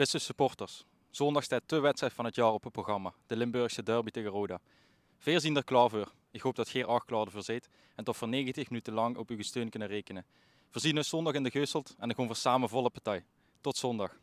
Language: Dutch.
Beste supporters, zondag staat de wedstrijd van het jaar op het programma, de Limburgse derby tegen Roda. Veerzien zien er klaar voor. Ik hoop dat Geer Acht klaar ervoor en toch voor 90 minuten lang op uw steun kunnen rekenen. Voorzien u ons zondag in de Geuselt en dan gaan voor samen volle partij. Tot zondag.